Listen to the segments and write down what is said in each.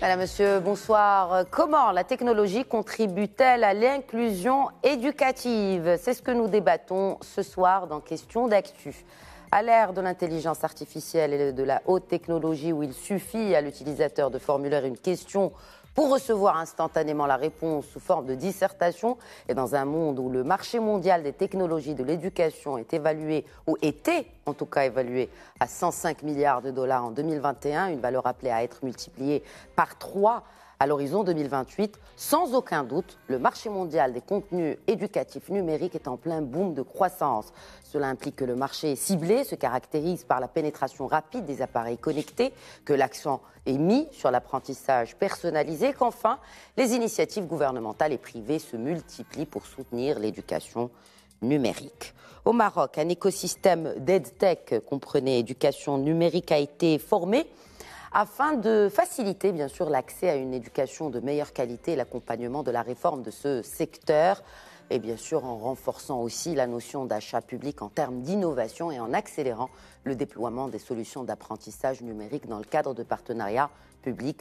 Madame, monsieur, bonsoir. Comment la technologie contribue-t-elle à l'inclusion éducative C'est ce que nous débattons ce soir dans Question d'actu. À l'ère de l'intelligence artificielle et de la haute technologie où il suffit à l'utilisateur de formuler une question pour recevoir instantanément la réponse sous forme de dissertation. Et dans un monde où le marché mondial des technologies de l'éducation est évalué, ou était en tout cas évalué, à 105 milliards de dollars en 2021, une valeur appelée à être multipliée par 3 à l'horizon 2028, sans aucun doute, le marché mondial des contenus éducatifs numériques est en plein boom de croissance. Cela implique que le marché ciblé se caractérise par la pénétration rapide des appareils connectés, que l'accent est mis sur l'apprentissage personnalisé, qu'enfin, les initiatives gouvernementales et privées se multiplient pour soutenir l'éducation numérique. Au Maroc, un écosystème d'EdTech, comprenez éducation numérique, a été formé afin de faciliter bien sûr l'accès à une éducation de meilleure qualité et l'accompagnement de la réforme de ce secteur et bien sûr en renforçant aussi la notion d'achat public en termes d'innovation et en accélérant le déploiement des solutions d'apprentissage numérique dans le cadre de partenariats publics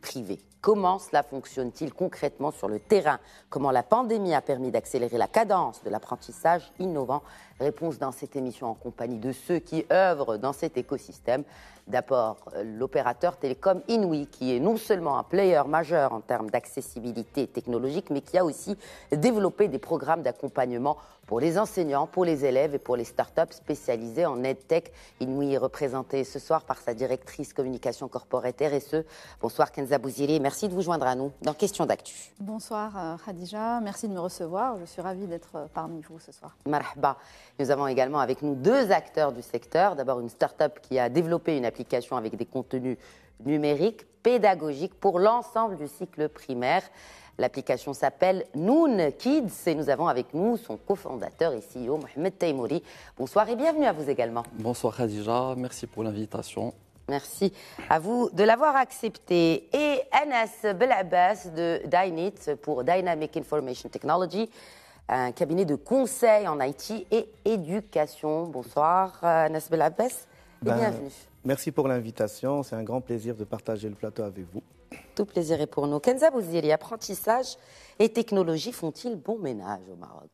privé Comment cela fonctionne-t-il concrètement sur le terrain Comment la pandémie a permis d'accélérer la cadence de l'apprentissage innovant Réponse dans cette émission en compagnie de ceux qui œuvrent dans cet écosystème. D'abord, euh, l'opérateur télécom Inouï, qui est non seulement un player majeur en termes d'accessibilité technologique, mais qui a aussi développé des programmes d'accompagnement pour les enseignants, pour les élèves et pour les startups spécialisées en EdTech. Inouï est représenté ce soir par sa directrice communication corporate RSE. Bonsoir Kenza Bouziri, merci de vous joindre à nous dans Question d'actu. Bonsoir euh, Khadija, merci de me recevoir. Je suis ravie d'être euh, parmi vous ce soir. Marhaba. Nous avons également avec nous deux acteurs du secteur. D'abord une startup qui a développé une application avec des contenus numériques pédagogiques pour l'ensemble du cycle primaire. L'application s'appelle Noon Kids et nous avons avec nous son cofondateur et CEO Mohamed Taymouri. Bonsoir et bienvenue à vous également. Bonsoir Khadija, merci pour l'invitation. Merci à vous de l'avoir accepté. Et Anas Belabbas de Dynit pour Dynamic Information Technology, un cabinet de conseil en IT et éducation. Bonsoir Anas Belabbas et ben, bienvenue. Merci pour l'invitation. C'est un grand plaisir de partager le plateau avec vous. Tout plaisir est pour nous. Kenza diriez apprentissage et technologie font-ils bon ménage au Maroc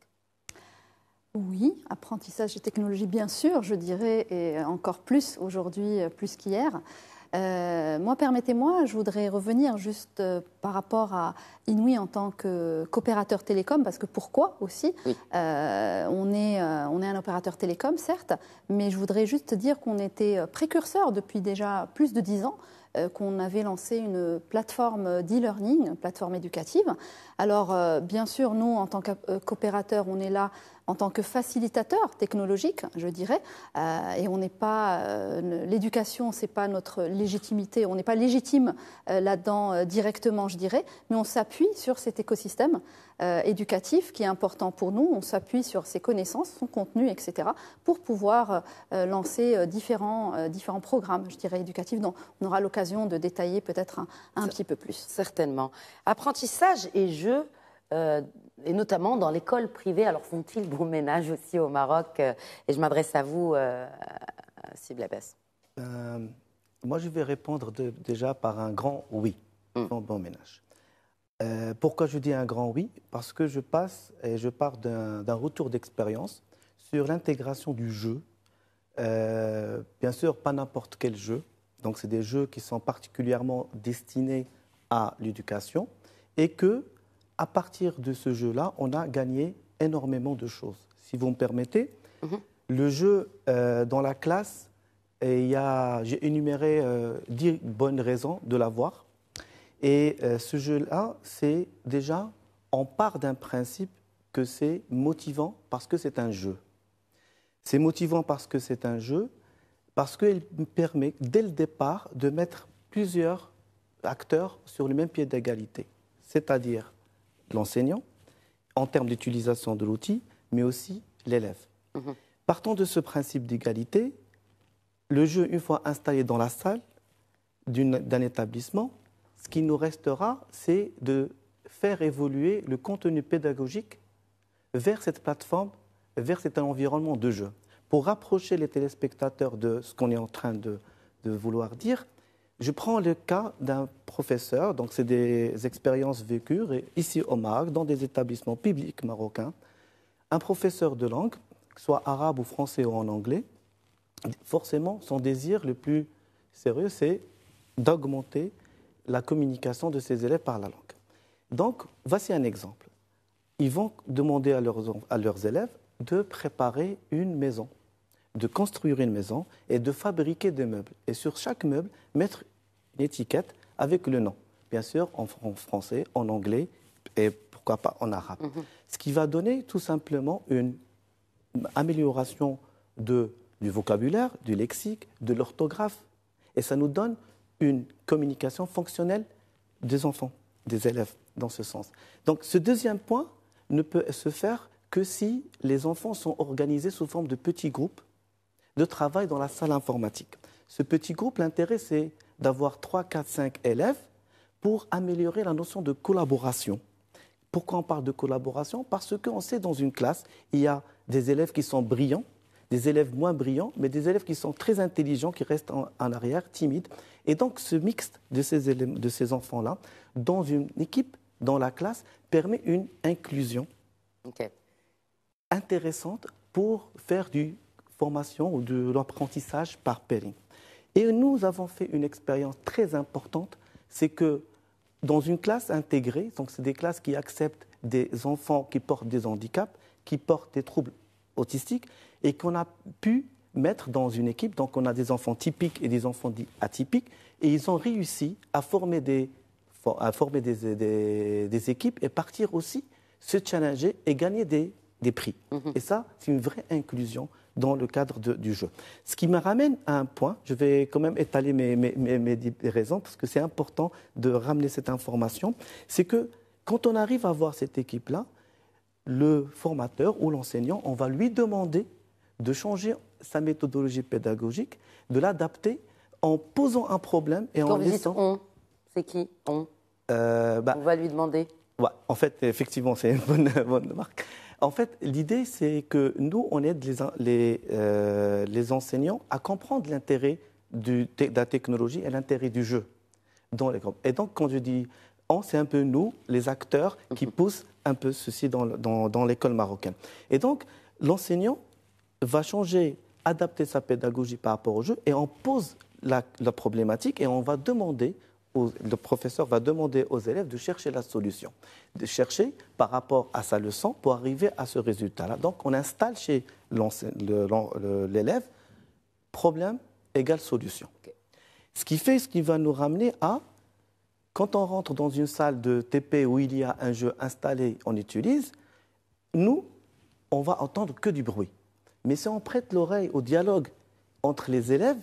oui, apprentissage et technologie, bien sûr, je dirais, et encore plus aujourd'hui, euh, plus qu'hier. Euh, moi, permettez-moi, je voudrais revenir juste euh, par rapport à Inouï en tant que qu'opérateur télécom, parce que pourquoi aussi on, est, on est un opérateur télécom, certes, mais je voudrais juste dire qu'on était précurseur depuis déjà plus de dix ans euh, qu'on avait lancé une plateforme d'e-learning, plateforme éducative. Alors, euh, bien sûr, nous, en tant qu'opérateurs, euh, on est là en tant que facilitateur technologique, je dirais. Euh, et on n'est pas euh, l'éducation, c'est pas notre légitimité. On n'est pas légitime euh, là-dedans directement, je dirais. Mais on s'appuie sur cet écosystème éducatif qui est important pour nous. On s'appuie sur ses connaissances, son contenu, etc. Pour pouvoir lancer différents différents programmes, je dirais éducatifs. Dont on aura l'occasion de détailler peut-être un, petit peu plus. Certainement. Apprentissage et jeu et notamment dans l'école privée. Alors font-ils bon ménage aussi au Maroc euh, Et je m'adresse à vous, euh, Siblabès. Euh, moi, je vais répondre déjà par un grand oui. Mm. Bon, ménage. Euh, pourquoi je dis un grand oui Parce que je passe et je pars d'un retour d'expérience sur l'intégration du jeu. bien sûr, pas n'importe quel jeu. Donc, c'est des jeux qui sont particulièrement destinés à l'éducation et que à partir de ce jeu-là, on a gagné énormément de choses. Si vous me permettez, mhm. le jeu euh, dans la classe, j'ai énuméré euh, dix bonnes raisons de l'avoir. Et euh, ce jeu-là, c'est déjà, on part d'un principe que c'est motivant parce que c'est un jeu. C'est motivant parce que c'est un jeu, parce qu'il permet dès le départ de mettre plusieurs acteurs sur le même pied d'égalité. C'est-à-dire, l'enseignant, en termes d'utilisation de l'outil, mais aussi l'élève. Mhm. Partant de ce principe d'égalité, le jeu, une fois installé dans la salle d'un établissement, ce qui nous restera, c'est de faire évoluer le contenu pédagogique vers cette plateforme, vers cet environnement de jeu, pour rapprocher les téléspectateurs de ce qu'on est en train de vouloir dire, je prends le cas d'un professeur, donc c'est des expériences vécues ici au Maroc, dans des établissements publics marocains. Un professeur de langue, soit arabe ou français ou en anglais, forcément, son désir le plus sérieux, c'est d'augmenter la communication de ses élèves par la langue. Donc, voici un exemple. Ils vont demander à leurs, élèves de préparer une maison de construire une maison et de fabriquer des meubles. Et sur chaque meuble, mettre une étiquette avec le nom. Bien sûr, en, français, en anglais et pourquoi pas en arabe. Mhm. Ce qui va donner tout simplement une amélioration de, du vocabulaire, du lexique, de l'orthographe. Et ça nous donne une communication fonctionnelle des enfants, des élèves, dans ce sens. Donc ce deuxième point ne peut se faire que si les enfants sont organisés sous forme de petits groupes de travail dans la salle informatique. Ce petit groupe, l'intérêt, c'est d'avoir 3, 4, 5 élèves pour améliorer la notion de collaboration. Pourquoi on parle de collaboration Parce qu'on sait dans une classe, il y a des élèves qui sont brillants, des élèves moins brillants, mais des élèves qui sont très intelligents, qui restent en, arrière, timides. Et donc ce mixte de ces, élèves, de ces enfants-là, dans une équipe, dans la classe, permet une inclusion intéressante pour faire du formation ou de l'apprentissage par pairing. Et nous avons fait une expérience très importante, c'est que dans une classe intégrée, donc c'est des classes qui acceptent des enfants qui portent des handicaps, qui portent des troubles autistiques, et qu'on a pu mettre dans une équipe, donc on a des enfants typiques et des enfants atypiques, et ils ont réussi à former des, à former des, des, équipes et partir aussi se challenger et gagner des, des prix. Mhm. Et ça, c'est une vraie inclusion dans le cadre du jeu. Ce qui me ramène à un point, je vais quand même étaler mes, mes, mes, mes raisons, parce que c'est important de ramener cette information, c'est que quand on arrive à voir cette équipe-là, le formateur ou l'enseignant, on va lui demander de changer sa méthodologie pédagogique, de l'adapter en posant un problème et en laissant... on, c'est qui on euh, bah, On va lui demander. en fait, effectivement, c'est une bonne, bonne marque. En fait, l'idée, c'est que nous, on aide les, euh, enseignants à comprendre l'intérêt de la technologie et l'intérêt du jeu dans les groupes. Et donc, quand je dis on, c'est un peu nous, les acteurs, qui mhm. poussent un peu ceci dans, l'école marocaine. Et donc, l'enseignant va changer, adapter sa pédagogie par rapport au jeu, et on pose la problématique et on va demander le professeur va demander aux élèves de chercher la solution, de chercher par rapport à sa leçon pour arriver à ce résultat-là. Donc on installe chez l'élève problème égale solution. Ce qui fait, ce qui va nous ramener à, quand on rentre dans une salle de TP où il y a un jeu installé, on utilise, nous, on va entendre que du bruit. Mais si on prête l'oreille au dialogue entre les élèves,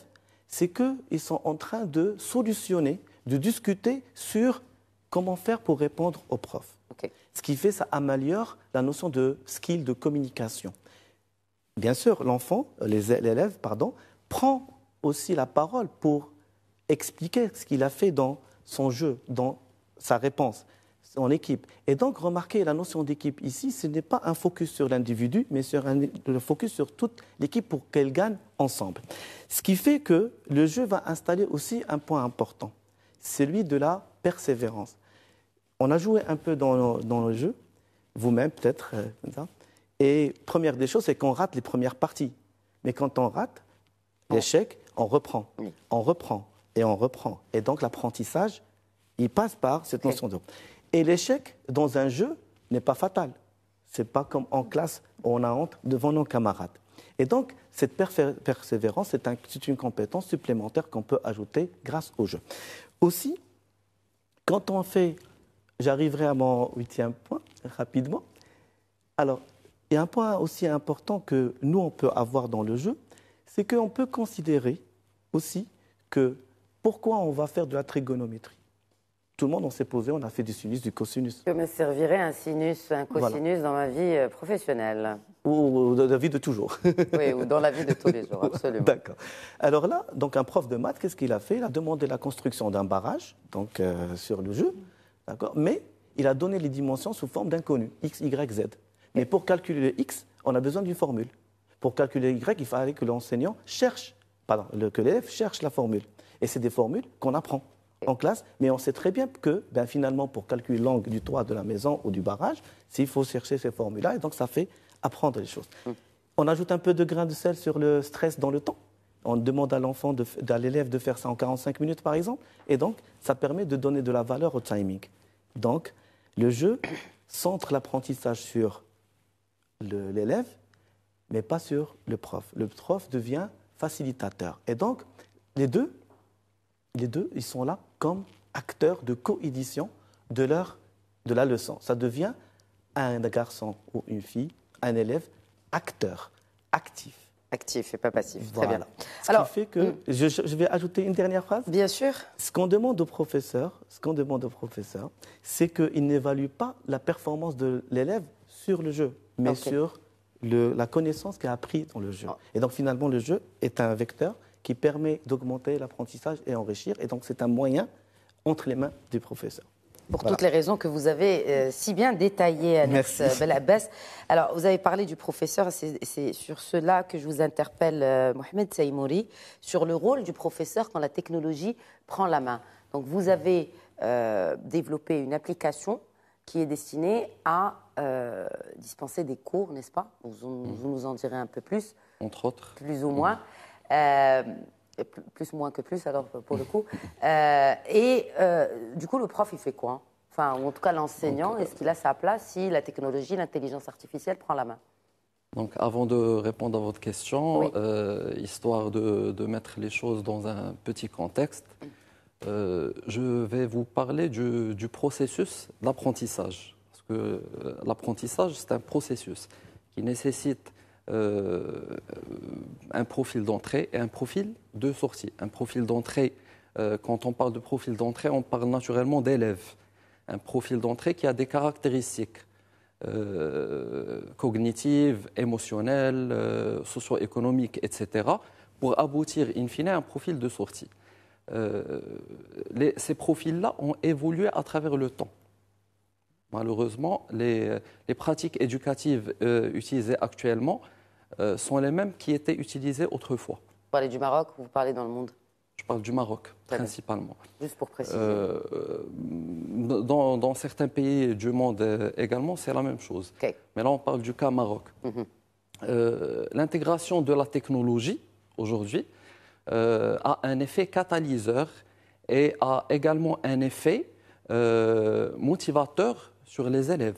c'est qu'ils sont en train de solutionner de discuter sur comment faire pour répondre au prof. Ce qui fait, ça améliore la notion de skill de communication. Bien sûr, l'enfant, l'élève, pardon, prend aussi la parole pour expliquer ce qu'il a fait dans son jeu, dans sa réponse, en équipe. Et donc, remarquez la notion d'équipe ici, ce n'est pas un focus sur l'individu, mais sur un, le focus sur toute l'équipe pour qu'elle gagne ensemble. Ce qui fait que le jeu va installer aussi un point important. C'est celui de la persévérance. On a joué un peu dans, le jeu, vous-même peut-être, euh, et première des choses, c'est qu'on rate les premières parties. Mais quand on rate l'échec, on reprend, on reprend et on reprend. Et donc l'apprentissage, il passe par cette notion d'eau. Et l'échec dans un jeu n'est pas fatal. Ce n'est pas comme en classe où on a honte devant nos camarades. Et donc, cette persévérance, c'est une compétence supplémentaire qu'on peut ajouter grâce au jeu. Aussi, quand on fait, j'arriverai à mon huitième point rapidement. Alors, il y a un point aussi important que nous, on peut avoir dans le jeu, c'est qu'on peut considérer aussi que pourquoi on va faire de la trigonométrie tout le monde, on s'est posé, on a fait du sinus, du cosinus. Que me servirait un sinus, un cosinus dans ma vie euh, professionnelle. Ou, dans la vie de toujours. oui, ou dans la vie de tous les jours, absolument. D'accord. Alors là, donc un prof de maths, qu'est-ce qu'il a fait Il a demandé la construction d'un barrage, donc euh, sur le jeu, d'accord Mais il a donné les dimensions sous forme d'inconnus, x, y, z. Mais pour calculer le x, on a besoin d'une formule. Pour calculer y, il fallait que l'enseignant cherche, pardon, que l'élève cherche la formule. Et c'est des formules qu'on apprend en classe, mais on sait très bien que ben, finalement, pour calculer l'angle du toit de la maison ou du barrage, s'il faut chercher ces formules-là, et donc ça fait apprendre les choses. Mm. On ajoute un peu de grain de sel sur le stress dans le temps. On demande à l'enfant, à l'élève de faire ça en 45 minutes par exemple, et donc ça permet de donner de la valeur au timing. Donc, le jeu centre l'apprentissage sur l'élève, mais pas sur le prof. Le prof devient facilitateur. Et donc, les deux les deux, ils sont là comme acteurs de coédition de, leur, de la leçon. Ça devient un garçon ou une fille, un élève, acteur, actif. Actif et pas passif. Très bien. Ce Alors, qui fait que, hmm. je, vais ajouter une dernière phrase. Bien sûr. Ce qu'on demande au professeur, ce qu'on demande aux professeurs, c'est qu'il n'évalue pas la performance de l'élève sur le jeu, mais sur la connaissance qu'il a appris dans le jeu. Oh. Et donc finalement, le jeu est un vecteur qui permet d'augmenter l'apprentissage et enrichir. Et donc, c'est un moyen entre les mains du professeur. Pour toutes les raisons que vous avez euh, si bien détaillées, Alex euh, Belabès. Alors, vous avez parlé du professeur, c'est sur cela que je vous interpelle, euh, Mohamed Saïmouri, sur le rôle du professeur quand la technologie prend la main. Donc, vous avez développé une application qui est destinée à dispenser des cours, n'est-ce pas mm. vous, nous en direz un peu plus. Entre autres. Plus ou moins. Mm. Euh, plus moins que plus, alors pour le coup. Euh, et euh, du coup, le prof, il fait quoi hein Enfin, ou en tout cas, l'enseignant, euh, est-ce qu'il a sa place si la technologie, l'intelligence artificielle prend la main donc, avant de répondre à votre question, histoire de, mettre les choses dans un petit contexte, mm. je vais vous parler du processus d'apprentissage. Parce que l'apprentissage, c'est un processus qui nécessite euh, un profil d'entrée et un profil de sortie. Un profil d'entrée, euh, quand on parle de profil d'entrée, on parle naturellement d'élèves. Un profil d'entrée qui a des caractéristiques euh, cognitives, émotionnelles, socio-économiques, etc., pour aboutir in fine à un profil de sortie. ces profils-là ont évolué à travers le temps. Malheureusement, les, pratiques éducatives euh, utilisées actuellement euh, sont les mêmes qui étaient utilisées autrefois. Vous parlez du Maroc ou vous parlez dans le monde Je parle du Maroc, principalement. Juste pour préciser. Euh, dans, certains pays du monde également, c'est la même chose. Mais là, on parle du cas Maroc. Mhm. L'intégration de la technologie aujourd'hui a un effet catalyseur et a également un effet motivateur sur les élèves.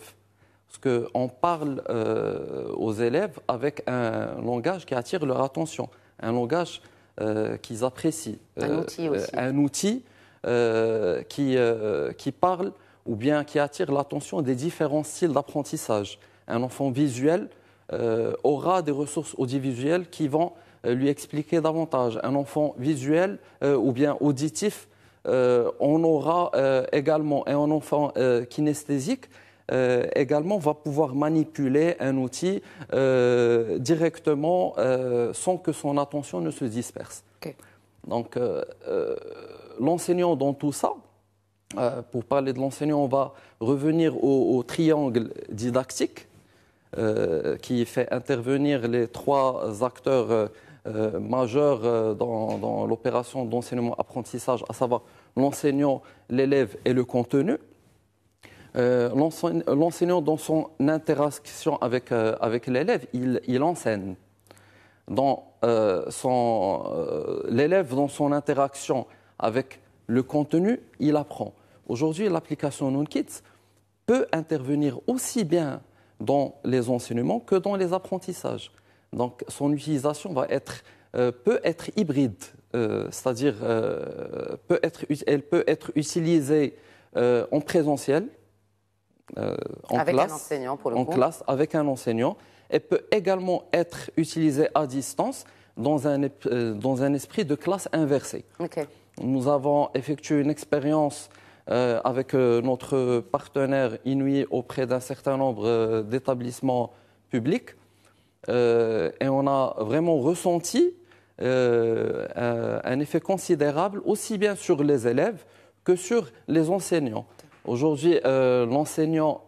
Parce qu'on parle euh, aux élèves avec un langage qui attire leur attention, un langage euh, qu'ils apprécient. Un euh, outil qui parle ou bien qui attire l'attention des différents styles d'apprentissage. Un enfant visuel aura des ressources audiovisuelles qui vont lui expliquer davantage. Un enfant visuel ou bien auditif euh, on aura euh, également, un enfant euh, kinesthésique, également va pouvoir manipuler un outil directement sans que son attention ne se disperse. Donc l'enseignant dans tout ça, pour parler de l'enseignant, on va revenir au triangle didactique qui fait intervenir les trois acteurs euh, majeur euh, dans, l'opération d'enseignement-apprentissage, à savoir l'enseignant, l'élève et le contenu. Euh, l'enseignant, dans son interaction avec, avec l'élève, il, enseigne. Dans, l'élève, dans son interaction avec le contenu, il apprend. Aujourd'hui, l'application NoonKids peut intervenir aussi bien dans les enseignements que dans les apprentissages. Donc son utilisation va être, euh, peut être hybride, euh, c'est-à-dire qu'elle euh, peut être, elle peut être utilisée en présentiel, en, avec classe, un enseignant en classe, avec un enseignant. Elle peut également être utilisée à distance dans un, dans un esprit de classe inversée. Nous avons effectué une expérience avec notre partenaire Inuit auprès d'un certain nombre d'établissements publics euh, et on a vraiment ressenti euh, un effet considérable aussi bien sur les élèves que sur les enseignants. Aujourd'hui, euh, l'enseignant,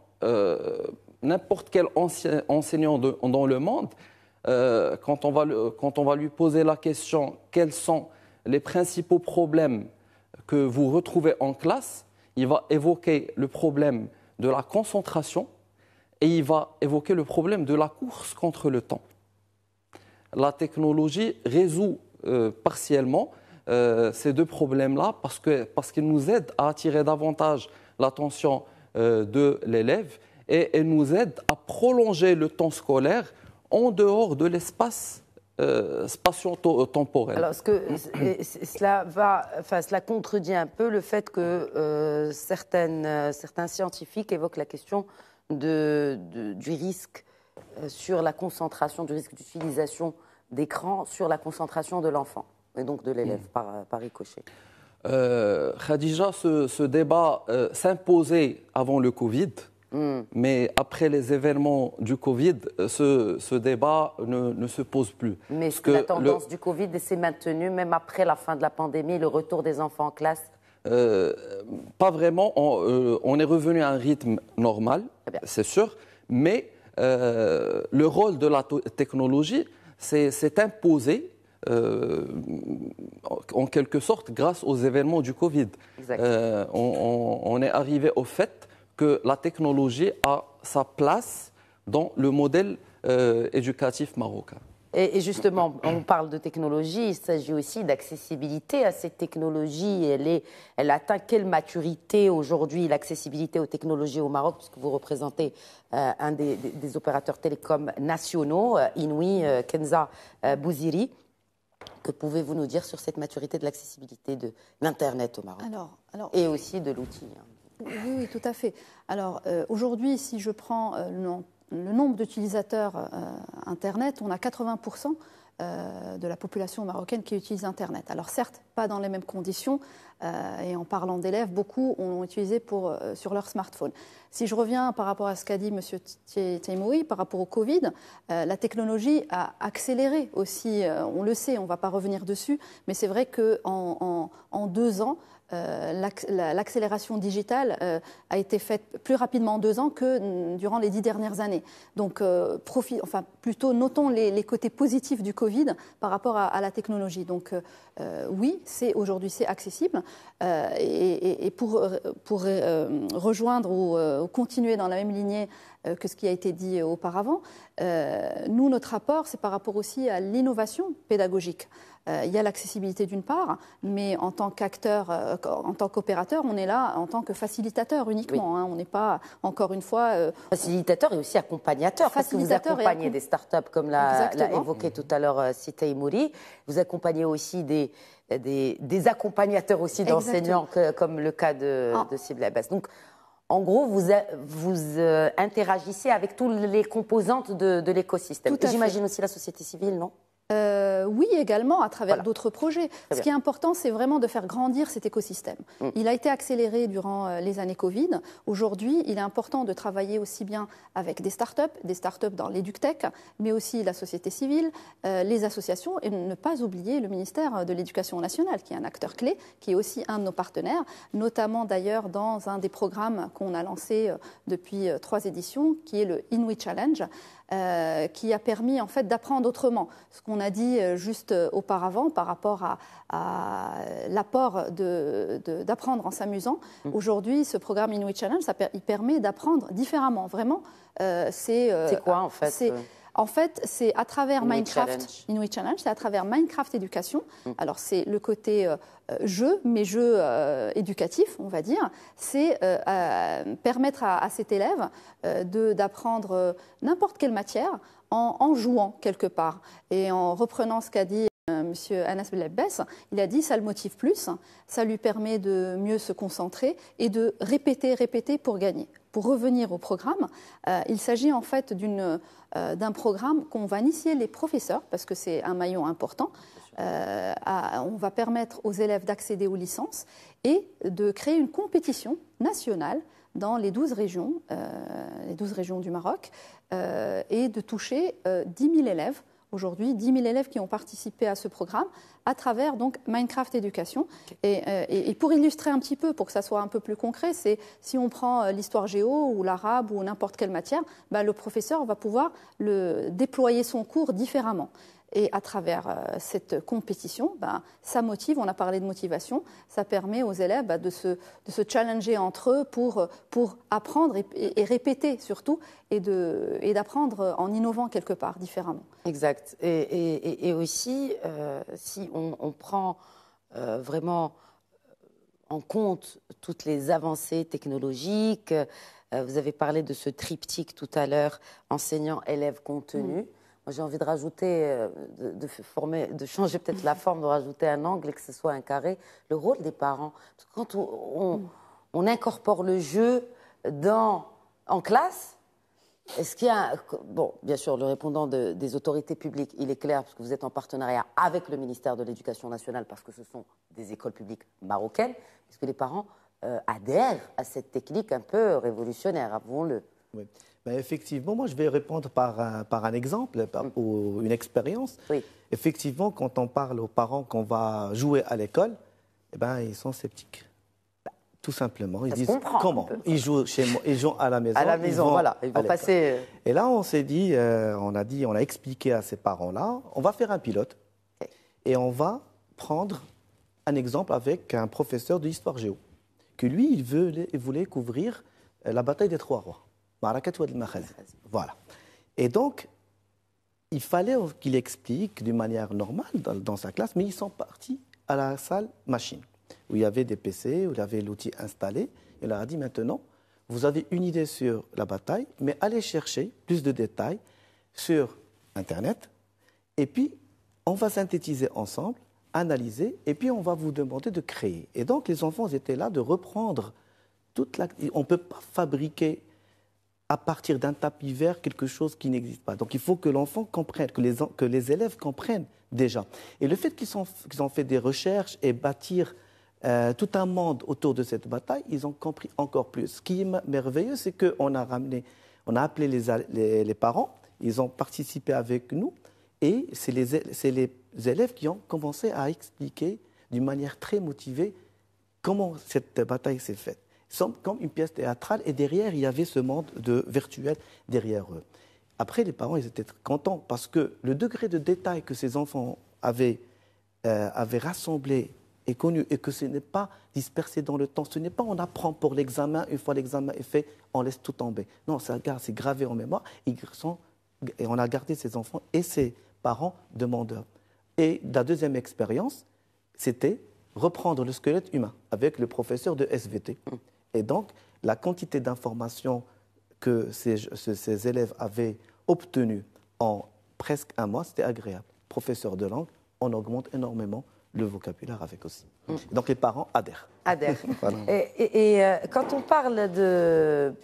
n'importe quel enseignant dans le monde, quand, quand on va lui poser la question quels sont les principaux problèmes que vous retrouvez en classe, il va évoquer le problème de la concentration, et il va évoquer le problème de la course contre le temps. La technologie résout euh, partiellement euh, ces deux problèmes-là parce qu'elle nous aide à attirer davantage l'attention euh, de l'élève et elle nous aide à prolonger le temps scolaire en dehors de l'espace spatio-temporel. Alors, que cela va, enfin, cela contredit un peu le fait que certains scientifiques évoquent la question de, du risque euh, sur la concentration, du risque d'utilisation d'écran sur la concentration de l'enfant et donc de l'élève mm. par, par ricochet. Euh, Khadija, ce, débat euh, s'imposait avant le Covid, mm. mais après les événements du Covid, ce, ce débat ne, se pose plus. Mais que la tendance du Covid s'est maintenue même après la fin de la pandémie, le retour des enfants en classe euh, pas vraiment. Euh, on, est revenu à un rythme normal, c'est sûr, mais euh, le rôle de la technologie s'est imposé. en quelque sorte grâce aux événements du Covid. on, est arrivé au fait que la technologie a sa place dans le modèle éducatif marocain. Et, justement, on parle de technologie, il s'agit aussi d'accessibilité à ces technologies. Elle, est, elle atteint quelle maturité aujourd'hui l'accessibilité aux technologies au Maroc, puisque vous représentez euh, un des, opérateurs télécoms nationaux, euh, Inouï, euh, Kenza Bouziri. Que pouvez-vous nous dire sur cette maturité de l'accessibilité de l'Internet au Maroc Et aussi de l'outil. Hein. Oui, tout à fait. Alors aujourd'hui, si je prends nom le nombre d'utilisateurs euh, Internet, on a 80% euh, de la population marocaine qui utilise Internet. Alors certes, pas dans les mêmes conditions, euh, et en parlant d'élèves, beaucoup l'ont utilisé sur leur smartphone. Si je reviens par rapport à ce qu'a dit M. Taimoui, par rapport au Covid, la technologie a accéléré aussi, on le sait, on ne va pas revenir dessus, mais c'est vrai qu'en deux ans, euh, l'accélération digitale euh, a été faite plus rapidement en deux ans que durant les dix dernières années. Donc, euh, enfin, plutôt notons les, côtés positifs du Covid par rapport à, la technologie. Donc, oui, c'est aujourd'hui c'est accessible. Et, pour, pour rejoindre ou continuer dans la même lignée euh, que ce qui a été dit euh, auparavant. Euh, nous, notre rapport, c'est par rapport aussi à l'innovation pédagogique. Il y a l'accessibilité d'une part, mais en tant qu'acteur, en tant qu'opérateur, on est là en tant que facilitateur uniquement. Hein. on n'est pas, encore une fois. facilitateur et aussi accompagnateur. Facilitateur parce que vous accompagnez des startups, comme l'a, évoqué tout à l'heure Cité Mouri. Vous accompagnez aussi des, accompagnateurs aussi d'enseignants, comme le cas de, ah. de Ciblabas. Donc, en gros, vous, euh, interagissez avec toutes les composantes de, de l'écosystème. J'imagine aussi la société civile, non euh, oui, également à travers d'autres projets. Ce qui est important, c'est vraiment de faire grandir cet écosystème. Mm. Il a été accéléré durant euh, les années Covid. Aujourd'hui, il est important de travailler aussi bien avec des startups, des startups dans l'éductech, mais aussi la société civile, euh, les associations, et ne pas oublier le ministère de l'Éducation nationale, qui est un acteur clé, qui est aussi un de nos partenaires, notamment d'ailleurs dans un des programmes qu'on a lancé depuis trois éditions, qui est le Inuit Challenge. Euh, qui a permis en fait d'apprendre autrement. Ce qu'on a dit euh, juste euh, auparavant par rapport à, l'apport d'apprendre en s'amusant. Mm. Aujourd'hui, ce programme Inuit Challenge, il permet d'apprendre différemment. Vraiment, c'est. c'est quoi en fait en fait, c'est à travers Minecraft, Challenge, c'est à travers Minecraft Éducation. Mm. Alors, c'est le côté euh, euh, jeu, mais jeu euh, éducatif, on va dire. C'est permettre à, cet élève d'apprendre n'importe quelle matière en, jouant quelque part et en reprenant ce qu'a dit. Monsieur Anas Belabbès, il a dit ça le motive plus, ça lui permet de mieux se concentrer et de répéter, répéter pour gagner pour revenir au programme, euh, il s'agit en fait d'une, euh, d'un programme qu'on va initier les professeurs, parce que c'est un maillon important. Euh, on va permettre aux élèves d'accéder aux licences et de créer une compétition nationale dans les douze régions, les 12 régions du Maroc, et de toucher 10 000 élèves aujourd'hui 10 000 élèves qui ont participé à ce programme à travers donc Minecraft Éducation. Euh, et, pour illustrer un petit peu, pour que ça soit un peu plus concret, c'est si on prend euh, l'histoire géo ou l'arabe ou n'importe quelle matière, bah, le professeur va pouvoir déployer son cours différemment. Et à travers euh, cette compétition, ben, ça motive, on a parlé de motivation, ça permet aux élèves ben, de, se, de se challenger entre eux pour, pour apprendre et, répéter surtout, et d'apprendre en innovant quelque part différemment. Exact. Et, aussi, euh, si on, prend euh, vraiment en compte toutes les avancées technologiques, vous avez parlé de ce triptyque tout à l'heure, enseignant, élève, contenu. Mm j'ai envie de rajouter, euh, de, de, former, de changer peut-être la forme, de rajouter un angle et que ce soit un carré. Le rôle des parents. Parce que quand on, incorpore le jeu dans, en classe, est-ce qu'il y a. Bon, bien sûr, le répondant des autorités publiques, il est clair, parce que vous êtes en partenariat avec le ministère de l'Éducation nationale, parce que ce sont des écoles publiques marocaines, que les parents euh, adhèrent à cette technique un peu révolutionnaire, avouons-le. Oui. Ben, effectivement, moi je vais répondre par un, par un exemple mm. ou une expérience. Effectivement, quand on parle aux parents qu'on va jouer à l'école, eh ben, ils sont sceptiques. Ben, tout simplement, ils disent comment Ils jouent chez moi, ils jouent à la maison. À la maison, voilà, ils vont passer. Euh. Et là, on s'est dit, euh, on a dit, on a expliqué à ces parents-là, on va faire un pilote et on va prendre un exemple avec un professeur de l'histoire géo, que lui, il, veut, il voulait couvrir euh, la bataille des Trois Rois. Voilà. Et donc, il fallait qu'il explique d'une manière normale dans, dans, sa classe, mais ils sont partis à la salle machine, où il y avait des PC, où il y avait l'outil installé. Il leur a dit maintenant, vous avez une idée sur la bataille, mais allez chercher plus de détails sur Internet. Et puis, on va synthétiser ensemble, analyser, et puis on va vous demander de créer. Et donc, les enfants étaient là de reprendre toute la... On ne peut pas fabriquer à partir d'un tapis vert quelque chose qui n'existe pas. Donc il faut que l'enfant comprenne, que les, que les élèves comprennent déjà. Et le fait qu'ils ont fait des recherches et bâtir euh, tout un monde autour de cette bataille, ils ont compris encore plus. Ce qui est merveilleux, c'est qu'on a ramené, on a appelé les, les, parents, ils ont participé avec nous, et c'est les, les élèves qui ont commencé à expliquer d'une manière très motivée comment cette bataille s'est faite comme une pièce théâtrale, et derrière, il y avait ce monde de virtuel derrière eux. Après, les parents, ils étaient contents parce que le degré de détail que ces enfants avaient, euh, avaient rassemblé et connu et que ce n'est pas dispersé dans le temps. Ce n'est pas on apprend pour l'examen, une fois l'examen est fait, on laisse tout tomber. Non, ça c'est gravé en mémoire. Ils sont, et on a gardé ces enfants et ces parents demandeurs. Et la deuxième expérience, c'était reprendre le squelette humain avec le professeur de SVT. Hum. Et donc, la quantité d'informations que ces, élèves avaient obtenues en presque un mois, c'était agréable. Professeur de langue, on augmente énormément le vocabulaire avec aussi. Mm. Donc les parents adhèrent. Adhèrent. Et, euh, quand on parle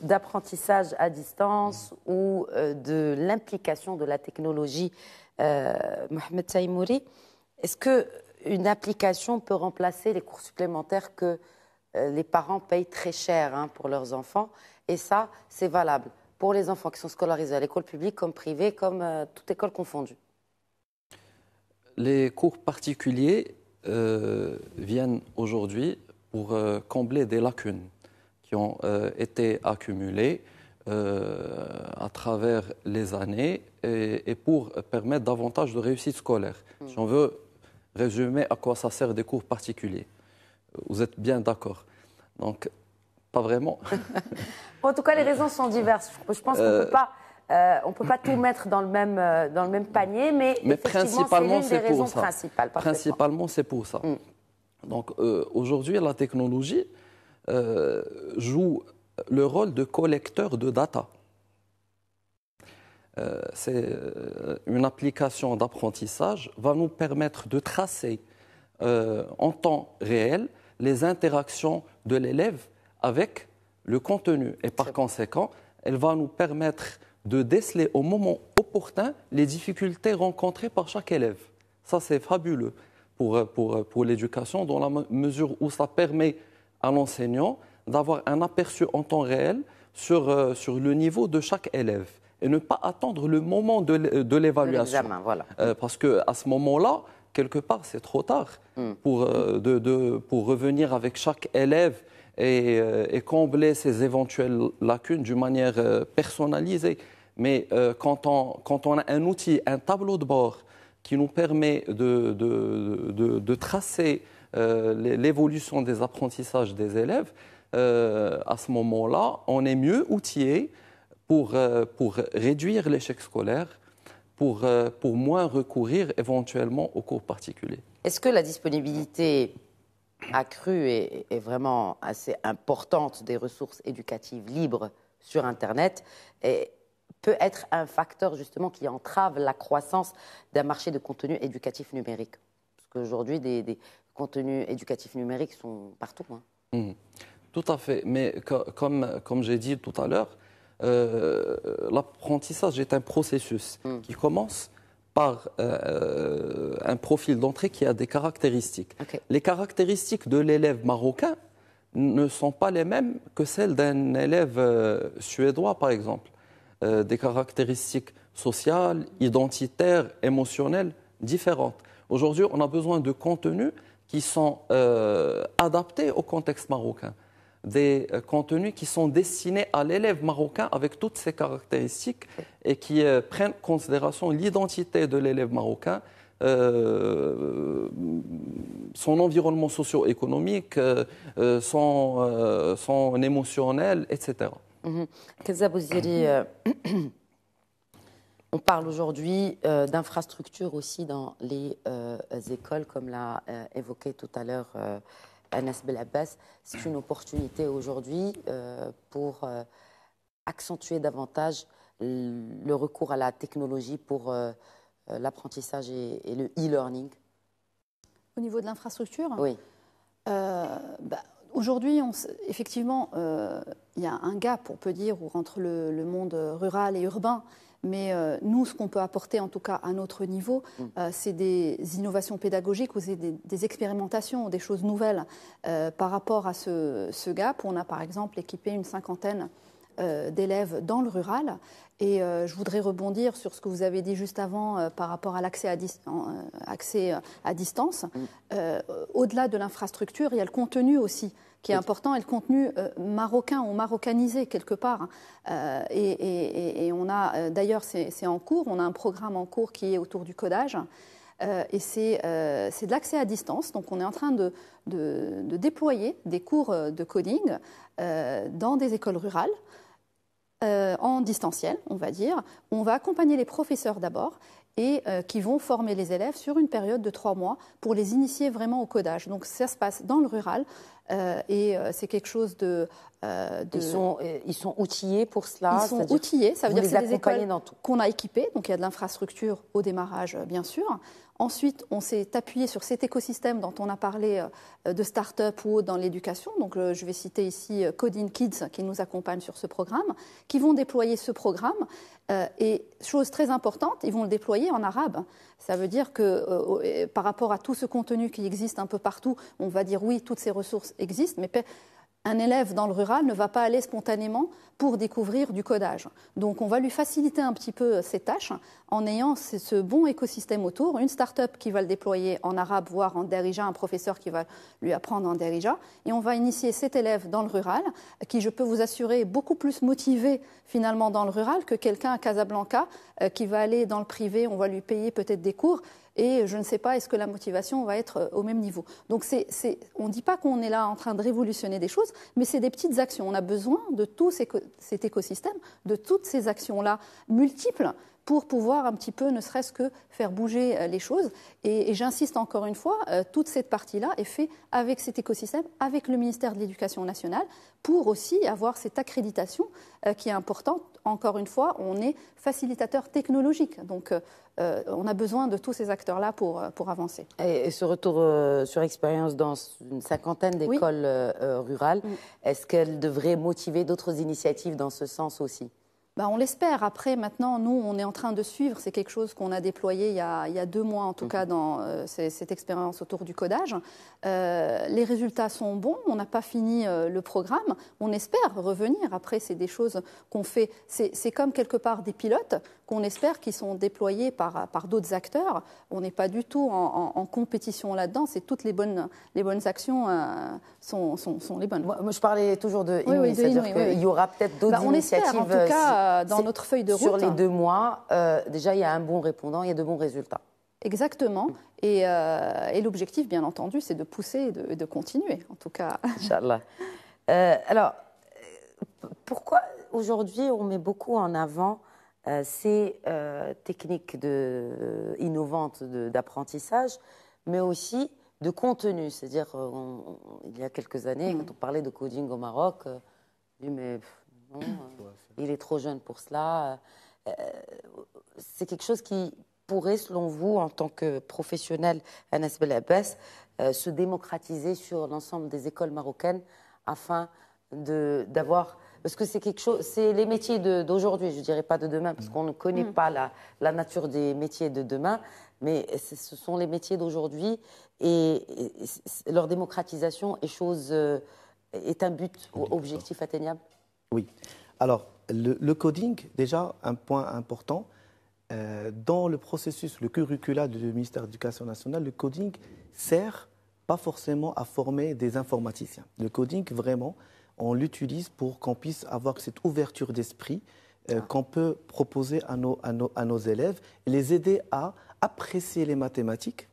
d'apprentissage à distance ou euh, de l'implication de la technologie, euh, Mohamed Saïmouri, est-ce qu'une application peut remplacer les cours supplémentaires que euh, les parents payent très cher hein, pour leurs enfants. Et ça, c'est valable pour les enfants qui sont scolarisés à l'école publique comme privée, comme euh, toute école confondue. Les cours particuliers euh, viennent aujourd'hui pour combler des lacunes qui ont été accumulées à travers les années et, pour permettre davantage de réussite scolaire. Hmm. Si on veut résumer à quoi ça sert des cours particuliers. Vous êtes bien d'accord. Donc, pas vraiment. en tout cas, les raisons sont diverses. Je pense qu'on ne peut euh, pas. Euh, on peut pas tout mettre dans le même, euh, dans le même panier, mais, mais principalement, c'est pour raisons ça. principales. Principalement, c'est pour ça. Mm. Donc aujourd'hui, la technologie joue le rôle de collecteur de data. c'est une application d'apprentissage va nous permettre de tracer en temps réel les interactions de l'élève avec le contenu. Et par conséquent, elle va nous permettre de déceler au moment opportun les difficultés rencontrées par chaque élève. Ça, c'est fabuleux pour, l'éducation, dans la mesure où ça permet à l'enseignant d'avoir un aperçu en temps réel sur, euh, le niveau de chaque élève et ne pas attendre le moment de l'évaluation. Euh, parce qu'à ce moment-là, quelque part, c'est trop tard hmm. pour, euh, pour revenir avec chaque élève et, euh, combler ses éventuelles lacunes d'une manière euh, personnalisée. Mais quand, on, quand on a un outil, un tableau de bord qui nous permet de, de, de tracer l'évolution des apprentissages des élèves, à ce moment-là, on est mieux outillé pour, pour réduire l'échec scolaire, pour, euh, moins recourir éventuellement aux cours particuliers. Est-ce que la disponibilité accrue et, vraiment assez importante des ressources éducatives libres sur Internet et peut être un facteur justement qui entrave la croissance d'un marché de contenu éducatif numérique Parce qu'aujourd'hui, des, contenus éducatifs numériques sont partout. Hein. Mmh. Tout à fait. Mais comme, comme j'ai dit tout à l'heure, euh, l'apprentissage est un processus mm. qui commence par euh, un profil d'entrée qui a des caractéristiques. Les caractéristiques de l'élève marocain ne sont pas les mêmes que celles d'un élève euh, suédois, par exemple. des caractéristiques sociales, identitaires, émotionnelles différentes. Aujourd'hui, on a besoin de contenus qui sont adaptés au contexte marocain des euh, contenus qui sont destinés à l'élève marocain avec toutes ses caractéristiques et qui euh, prennent en considération l'identité de l'élève marocain, euh, son environnement socio-économique, son, son, émotionnel, etc. vous mm-hmm. On parle aujourd'hui d'infrastructures aussi dans les écoles, comme l'a évoqué tout à l'heure Anas Belabbas, c'est une opportunité aujourd'hui euh, pour euh, accentuer davantage le recours à la technologie pour euh, l'apprentissage et, le e-learning. Au niveau de l'infrastructure Oui. Bah, aujourd'hui, effectivement, il y a un gap, on peut dire, entre le monde rural et urbain. Mais euh, nous, ce qu'on peut apporter, en tout cas à notre niveau, mm. euh, c'est des innovations pédagogiques des, expérimentations, des choses nouvelles euh, par rapport à ce, ce gap. On a par exemple équipé une cinquantaine euh, d'élèves dans le rural. Et euh, je voudrais rebondir sur ce que vous avez dit juste avant euh, par rapport à l'accès à, distance. Mm. Au-delà de l'infrastructure, il y a le contenu aussi qui est important, le contenu marocain ou marocanisé quelque part. et, et, on a, d'ailleurs, c'est en cours, on a un programme en cours qui est autour du codage euh, et euh, c'est de l'accès à distance. Donc on est en train de, déployer des cours euh, de coding dans des écoles rurales. en distanciel, on va dire. On va accompagner les professeurs d'abord et qui vont former les élèves sur une période de trois mois pour les initier vraiment au codage. Donc ça se passe dans le rural et c'est quelque chose de, ils, sont, ils, sont, outillés pour cela Ils sont outillés, ça veut dire que c'est des écoles qu'on a équipées, donc il y a de l'infrastructure au démarrage, bien sûr. Ensuite, on s'est appuyé sur cet écosystème dont on a parlé euh, de start-up ou dans l'éducation. Donc, euh, je vais citer ici euh, Coding Kids qui nous accompagne sur ce programme, qui vont déployer ce programme. Et chose très importante, ils vont le déployer en arabe. Ça veut dire que par rapport à tout ce contenu qui existe un peu partout, on va dire oui, toutes ces ressources existent, mais un élève dans le rural ne va pas aller spontanément pour découvrir du codage. Donc on va lui faciliter un petit peu ses tâches en ayant ce bon écosystème autour, une start-up qui va le déployer en arabe, voire en derija, un professeur qui va lui apprendre en derija, et on va initier cet élève dans le rural, qui je peux vous assurer est beaucoup plus motivé finalement dans le rural que quelqu'un à Casablanca euh, qui va aller dans le privé, on va lui payer peut-être des cours, et je ne sais pas, est-ce que la motivation va être euh, au même niveau Donc on ne dit pas qu'on est là en train de révolutionner des choses, mais c'est des petites actions. On a besoin de tout cet écosystème, de toutes ces actions-là multiples pour pouvoir un petit peu, ne serait-ce que, faire bouger euh, les choses. Et, j'insiste encore une fois, euh, toute cette partie-là est faite avec cet écosystème, avec le ministère de l'Éducation nationale, pour aussi avoir cette accréditation qui est importante encore une fois, on est facilitateur technologique. Donc, euh, euh, on a besoin de tous ces acteurs-là pour, euh, avancer. Et, ce retour sur expérience dans une cinquantaine d'écoles rurales, mm. est-ce qu'elle devrait motiver d'autres initiatives dans ce sens aussi bah, on l'espère. Après, maintenant, nous, on est en train de suivre. C'est quelque chose qu'on a déployé il y a, deux mois, en tout mhm. cas, dans euh, cette expérience autour du codage. Euh, les résultats sont bons. On n'a pas fini euh, le programme. On espère revenir. Après, c'est des choses qu'on fait. C'est comme quelque part des pilotes. On espère qu'ils sont déployés par, par d'autres acteurs. On n'est pas du tout en, compétition là-dedans, c'est toutes les bonnes, les bonnes actions euh, sont, sont, les bonnes. Moi, je parlais toujours de il c'est-à-dire qu'il y aura peut-être d'autres bah, On Espère, en tout euh, cas, euh, dans notre feuille de route. Sur les hein. deux mois, déjà, il y a un bon répondant, il y a de bons résultats. Exactement. Et, et l'objectif, bien entendu, c'est de pousser et de, de, continuer, en tout cas. Inch'Allah. alors, pourquoi aujourd'hui on met beaucoup en avant euh, ces euh, techniques de, euh, innovantes d'apprentissage, mais aussi de contenu. C'est-à-dire, il y a quelques années, mm. quand on parlait de coding au Maroc, dit, mais non, il est trop jeune pour cela. c'est quelque chose qui pourrait, selon vous, en tant que professionnel, Anas Belabbas, se démocratiser sur l'ensemble des écoles marocaines afin d'avoir parce que c'est quelque chose, c'est les métiers d'aujourd'hui, je dirais pas de demain, parce mm. qu'on ne connaît mm. pas la, nature des métiers de demain, mais ce sont les métiers d'aujourd'hui et, leur démocratisation est chose, euh, est un but objectif atteignable. Oui. Alors, le, coding, déjà, un point important. Euh, dans le processus, le curricula du ministère de l'Éducation nationale, le coding sert pas forcément à former des informaticiens. Le coding, vraiment, on l'utilise pour qu'on puisse avoir cette ouverture d'esprit euh, ah. qu'on peut proposer à nos, à, nos, à nos élèves, les aider à apprécier les mathématiques,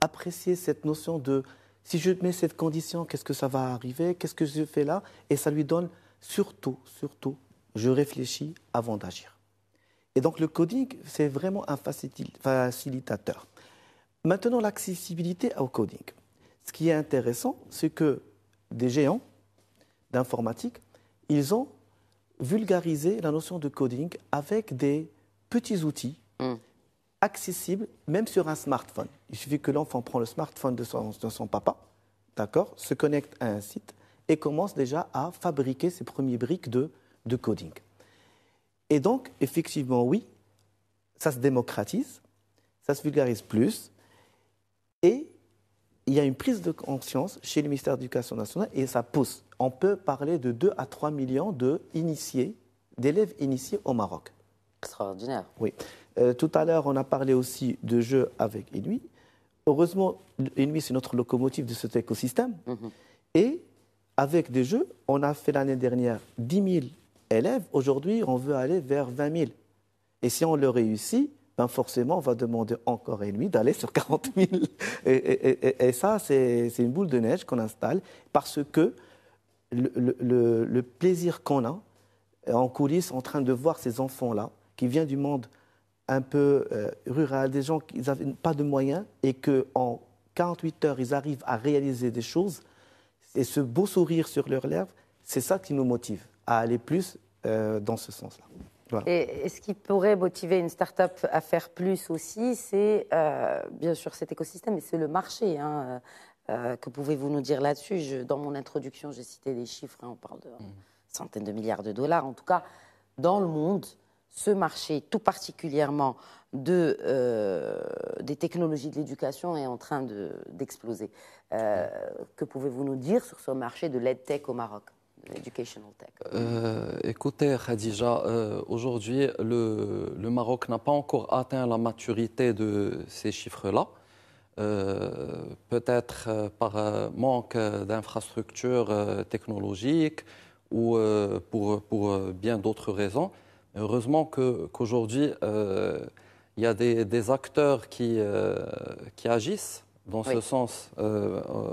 apprécier cette notion de si je mets cette condition, qu'est-ce que ça va arriver, qu'est-ce que je fais là, et ça lui donne surtout, surtout, je réfléchis avant d'agir. Et donc le coding, c'est vraiment un facilitateur. Maintenant, l'accessibilité au coding. Ce qui est intéressant, c'est que des géants d'informatique, ils ont vulgarisé la notion de coding avec des petits outils mm. accessibles, même sur un smartphone. Il suffit que l'enfant prend le smartphone de son, papa, d'accord, se connecte à un site et commence déjà à fabriquer ses premiers briques de, de coding. Et donc, effectivement, oui, ça se démocratise, ça se vulgarise plus, et il y a une prise de conscience chez le ministère de l'Éducation nationale et ça pousse. On peut parler de 2 à 3 millions d'élèves initiés au Maroc. Extraordinaire. Oui. Euh, tout à l'heure, on a parlé aussi de jeux avec Inuit. Heureusement, Inuit c'est notre locomotive de cet écosystème. Mhm. Et avec des jeux, on a fait l'année dernière 10 000 élèves. Aujourd'hui, on veut aller vers 20 000. Et si on le réussit, ben forcément, on va demander encore et lui d'aller sur 40 000. Et, ça, c'est une boule de neige qu'on installe parce que le, plaisir qu'on a euh, en coulisses en train de voir ces enfants-là qui viennent du monde un peu euh, rural, des gens qui n'avaient pas de moyens et qu'en 48 heures, ils arrivent à réaliser des choses et ce beau sourire sur leurs lèvres, c'est ça qui nous motive à aller plus euh, dans ce sens-là. Et, ce qui pourrait motiver une start-up à faire plus aussi, c'est euh, bien sûr cet écosystème, mais c'est le marché. Hein, euh, que pouvez-vous nous dire là-dessus Dans mon introduction, j'ai cité des chiffres, hein, on parle de mm. centaines de milliards de dollars. En tout cas, dans le monde, ce marché, tout particulièrement de, euh, des technologies de l'éducation, est en train d'exploser. Que pouvez-vous nous dire sur ce marché de l'EdTech tech au Maroc euh, écoutez, Khadija, euh, aujourd'hui, le, Maroc n'a pas encore atteint la maturité de ces chiffres-là. Euh, peut-être par manque d'infrastructures technologiques ou pour, bien d'autres raisons. Heureusement qu'aujourd'hui, il y a des, acteurs qui, agissent dans ce sens,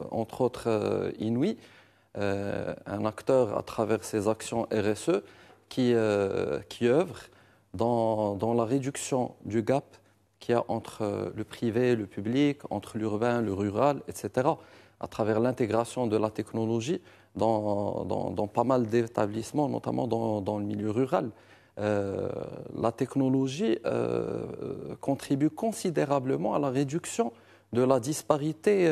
entre autres Inwi. Euh, un acteur à travers ses actions RSE qui, euh, qui œuvre dans, dans, la réduction du gap qu'il y a entre euh, le privé et le public, entre l'urbain, le rural, etc., à travers l'intégration de la technologie dans, dans, pas mal d'établissements, notamment dans, le milieu rural. la technologie contribue considérablement à la réduction de la disparité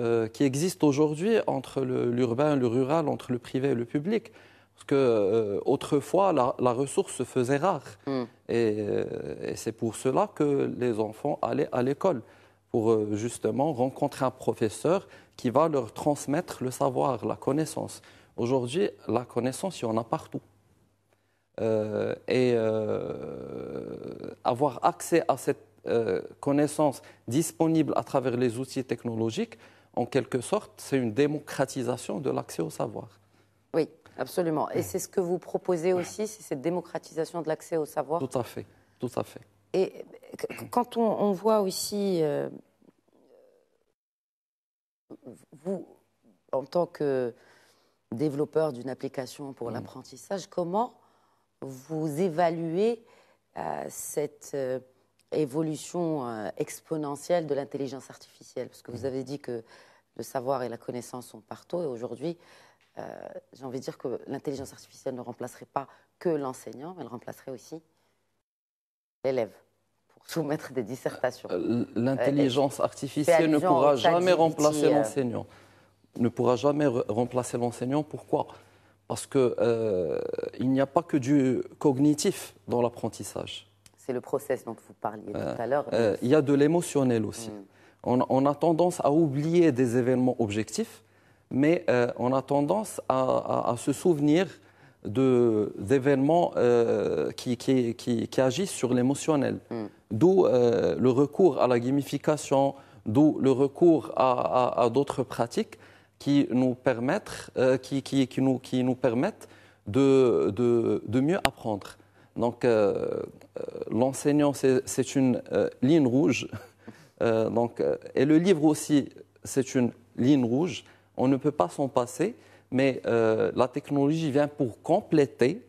euh, qui existe aujourd'hui entre l'urbain, le, rural, entre le privé et le public. Parce que euh, autrefois, la, ressource se faisait rare. Hmm. Euh, et, c'est pour cela que les enfants allaient à l'école, pour justement rencontrer un professeur qui va leur transmettre le savoir, la connaissance. Aujourd'hui, la connaissance, il y en a partout. et avoir accès à cette connaissance disponible à travers les outils technologiques en quelque sorte, c'est une démocratisation de l'accès au savoir. Oui, absolument. Et c'est ce que vous proposez aussi, c'est cette démocratisation de l'accès au savoir. Tout à fait, tout à fait. Et quand on, voit aussi, euh, vous, en tant que développeur d'une application pour mm. l'apprentissage, comment vous évaluez euh, cette... Euh, évolution euh, exponentielle de l'intelligence artificielle. Parce que vous mhm. avez dit que le savoir et la connaissance sont partout. Et aujourd'hui, euh, j'ai envie de dire que l'intelligence artificielle ne remplacerait pas que l'enseignant, elle remplacerait aussi l'élève pour soumettre des dissertations. Euh, l'intelligence artificielle ne pourra jamais remplacer l'enseignant. Ne pourra jamais remplacer l'enseignant. Pourquoi Parce qu'il n'y a pas que du cognitif dans l'apprentissage le process dont vous parliez euh, tout à l'heure. Euh, il y a de l'émotionnel aussi. Hmm. On, a tendance à oublier des événements objectifs, mais euh, on a tendance à, se souvenir d'événements qui, qui, agissent sur l'émotionnel. Hmm. D'où le recours à la gamification, d'où le recours à, d'autres pratiques qui nous permettent, qui, nous, qui nous permettent de, de mieux apprendre. Donc, euh, euh, l'enseignant, c'est une euh, ligne rouge. donc, et le livre aussi, c'est une ligne rouge. On ne peut pas s'en passer, mais la technologie vient pour compléter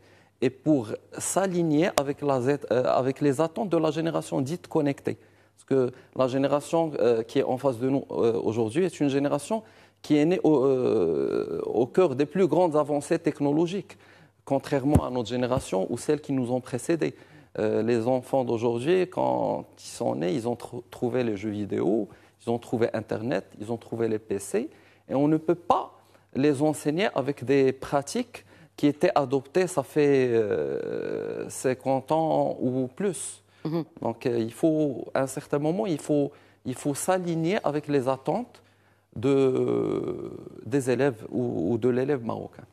et pour s'aligner avec, les attentes de la génération dite connectée. Parce que la génération qui est en face de nous aujourd'hui est une génération qui est née au, cœur des plus grandes avancées technologiques contrairement à notre génération ou celles qui nous ont précédés. Euh, les enfants d'aujourd'hui, quand ils sont nés, ils ont trouvé les jeux vidéo, ils ont trouvé Internet, ils ont trouvé les PC, et on ne peut pas les enseigner avec des pratiques qui étaient adoptées, ça fait 50 euh, ans ou plus. Mhm. Donc, euh, il faut, à un certain moment, il faut, il faut s'aligner avec les attentes de, des élèves ou de l'élève marocain.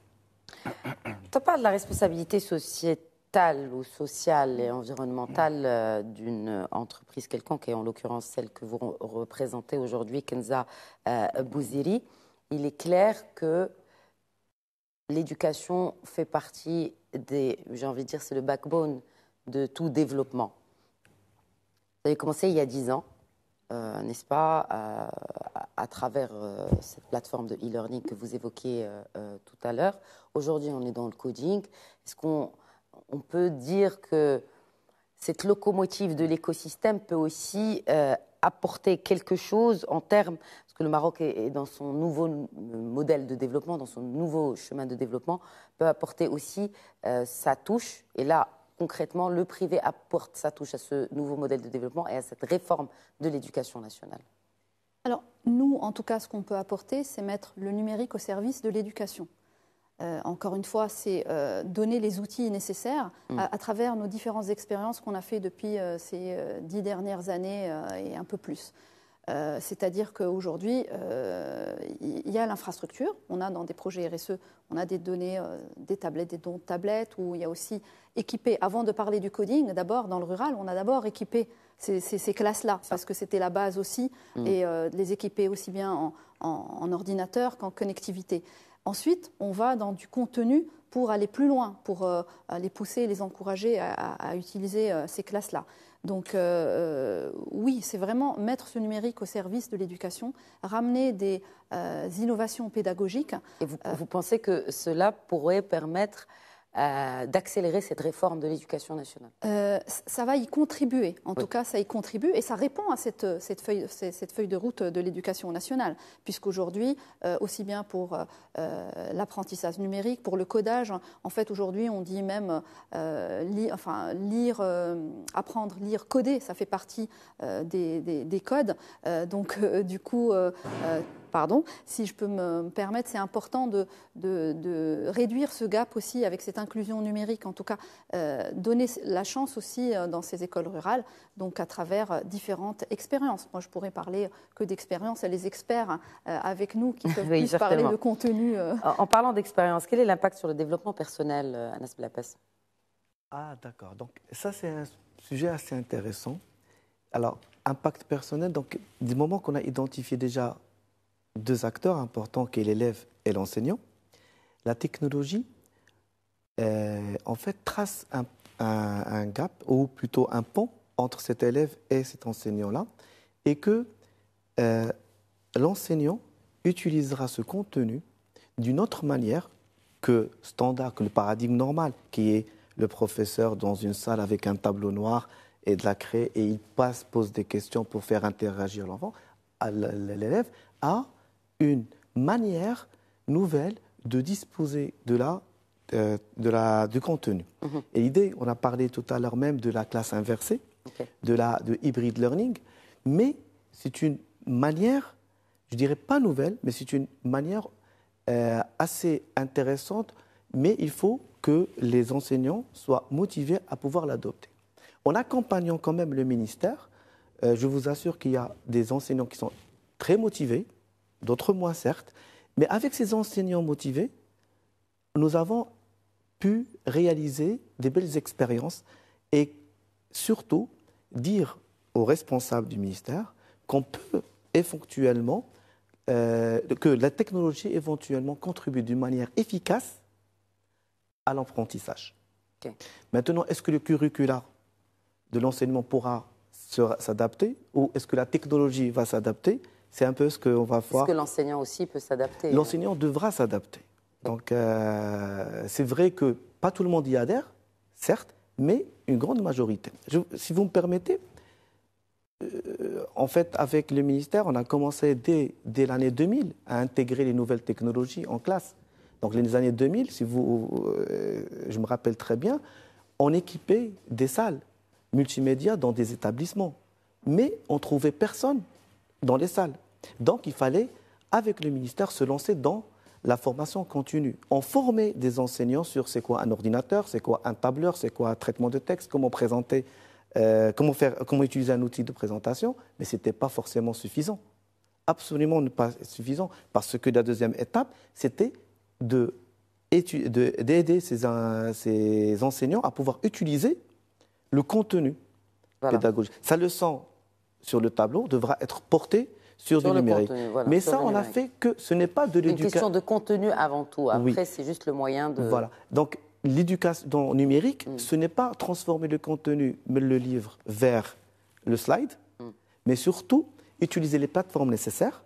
Tu parles de la responsabilité sociétale ou sociale et environnementale euh, d'une euh, entreprise quelconque, et en l'occurrence celle que vous représentez aujourd'hui, Kenza euh, Bouziri. Il est clair que l'éducation fait partie des, j'ai envie de dire, c'est le backbone de tout développement. Vous avez commencé il y a dix ans. Euh, n'est-ce pas, à, travers euh, cette plateforme de e-learning que vous évoquiez euh, tout à l'heure. Aujourd'hui, on est dans le coding. Est-ce qu'on on peut dire que cette locomotive de l'écosystème peut aussi apporter quelque chose en termes, parce que le Maroc est, dans son nouveau modèle de développement, dans son nouveau chemin de développement, peut apporter aussi sa touche. Et là, concrètement, le privé apporte sa touche à ce nouveau modèle de développement et à cette réforme de l'éducation nationale Alors, nous, en tout cas, ce qu'on peut apporter, c'est mettre le numérique au service de l'éducation. Euh, encore une fois, c'est euh, donner les outils nécessaires mm. à, travers nos différentes expériences qu'on a fait depuis euh, ces dix dernières années et un peu plus. Euh, c'est-à-dire qu'aujourd'hui, euh, il y a l'infrastructure. On a dans des projets RSE, on a des données, euh, des tablettes, des dons de tablettes, où il y a aussi équipé, avant de parler du coding, d'abord dans le rural, on a d'abord équipé ces, classes-là, parce que c'était la base aussi, mm. et les équiper aussi bien en, ordinateur qu'en connectivité. Ensuite, on va dans du contenu pour aller plus loin, pour les pousser, les encourager à utiliser ces classes-là. Donc euh, euh, oui, c'est vraiment mettre ce numérique au service de l'éducation, ramener des euh, innovations pédagogiques. Et vous, pensez que cela pourrait permettre euh, d'accélérer cette réforme de l'éducation nationale euh, Ça va y contribuer. En tout cas, ça y contribue et ça répond à cette, euh, cette, feuille, cette feuille, de route de l'éducation nationale, puisqu'aujourd'hui, aussi bien pour l'apprentissage numérique, pour le codage, en fait, aujourd'hui, on dit même enfin, lire, apprendre, lire, coder, ça fait partie des, des, codes. donc, du coup, pardon, si je peux me permettre, c'est important de, de, réduire ce gap aussi avec cette inclusion numérique, en tout cas euh, donner la chance aussi euh, dans ces écoles rurales, donc à travers euh, différentes expériences. Moi, je pourrais parler que d'expériences, les experts avec nous qui peuvent parler de contenu. En, en, parlant d'expérience, quel est l'impact sur le développement personnel, Anas Blapes Ah, d'accord. Donc ça, c'est un sujet assez intéressant. Alors, impact personnel, donc du moment qu'on a identifié déjà deux acteurs importants qui est l'élève et l'enseignant, la technologie, euh, en fait, trace un, gap, ou plutôt un pont, entre cet élève et cet enseignant-là, et que euh, l'enseignant utilisera ce contenu d'une autre manière que standard, que le paradigme normal, qui est le professeur dans une salle avec un tableau noir et de la craie, et il passe, pose des questions pour faire interagir l'enfant, l'élève, à une manière nouvelle de disposer de euh, du contenu. Mhm. Et l'idée, on a parlé tout à l'heure même de la classe inversée, de, la, hybrid learning, mais c'est une manière, je dirais pas nouvelle, mais c'est une manière euh, assez intéressante, mais il faut que les enseignants soient motivés à pouvoir l'adopter. En accompagnant quand même le ministère, euh, je vous assure qu'il y a des enseignants qui sont très motivés, d'autres moins certes, mais avec ces enseignants motivés, nous avons pu réaliser des belles expériences et surtout dire aux responsables du ministère qu'on peut éventuellement, euh, que la technologie éventuellement contribue d'une manière efficace à l'apprentissage. Maintenant, est-ce que le curricula de l'enseignement pourra s'adapter ou est-ce que la technologie va s'adapter c'est un peu ce qu'on va voir. Est-ce que l'enseignant aussi peut s'adapter euh L'enseignant devra s'adapter. Donc, euh, c'est vrai que pas tout le monde y adhère, certes, mais une grande majorité. si vous me permettez, euh, en fait, avec le ministère, on a commencé dès, l'année 2000 à intégrer les nouvelles technologies en classe. Donc, les années 2000, si vous, je me rappelle très bien, on équipait des salles multimédia dans des établissements. Mais on trouvait personne dans les salles. Donc il fallait, avec le ministère, se lancer dans la formation continue. On formait des enseignants sur c'est quoi un ordinateur, c'est quoi un tableur, c'est quoi un traitement de texte, comment présenter, euh, comment, utiliser un outil de présentation, mais ce n'était pas forcément suffisant. Absolument pas suffisant, parce que la deuxième étape, c'était d'aider ces, enseignants à pouvoir utiliser le contenu pédagogique. Ça le sent sur le tableau devra être porté sur, le du numérique. Mais ça, on a fait que ce n'est pas de l'éducation. Une question de contenu avant tout. Après, c'est juste le moyen de. Voilà. Donc, l'éducation numérique, mm. ce n'est pas transformer le contenu, mais le livre, vers le slide, mm. mais surtout utiliser les plateformes nécessaires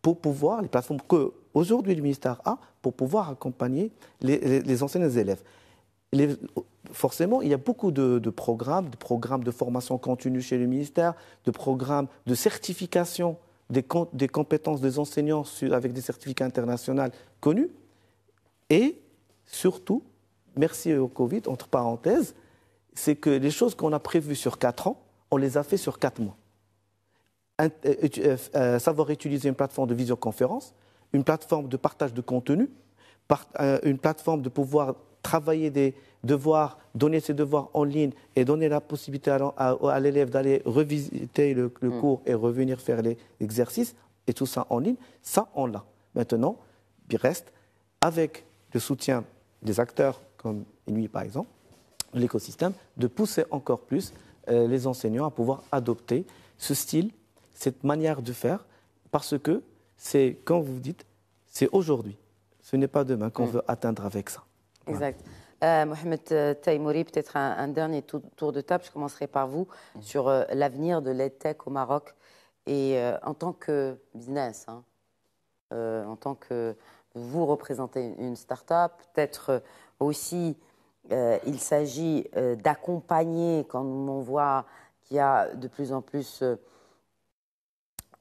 pour pouvoir, les plateformes que le ministère a, pour pouvoir accompagner les, les, les élèves. Les, forcément, il y a beaucoup de, programmes, de programmes de formation continue chez le ministère, de programmes de certification des, compétences des enseignants avec des certificats internationaux connus. Et surtout, merci au Covid, entre parenthèses, c'est que les choses qu'on a prévues sur 4 ans, on les a fait sur 4 mois. Euh, euh, euh, savoir utiliser une plateforme de visioconférence, une plateforme de partage de contenu, une plateforme de pouvoir travailler des, devoir donner ses devoirs en ligne et donner la possibilité à, l'élève d'aller revisiter le, mm. cours et revenir faire les exercices, et tout ça en ligne, ça, on l'a. Maintenant, il reste, avec le soutien des acteurs comme lui par exemple, l'écosystème, de pousser encore plus euh, les enseignants à pouvoir adopter ce style, cette manière de faire, parce que c'est, quand vous dites, c'est aujourd'hui, ce n'est pas demain qu'on mm. veut atteindre avec ça. Exact. Euh, Mohamed euh, Taïmouri, peut-être un, dernier tour de table. Je commencerai par vous mhm. sur euh, l'avenir de l'EdTech au Maroc et en tant que business, hein. en tant que vous représentez une start-up, peut-être aussi il s'agit d'accompagner quand on voit qu'il y a de plus en plus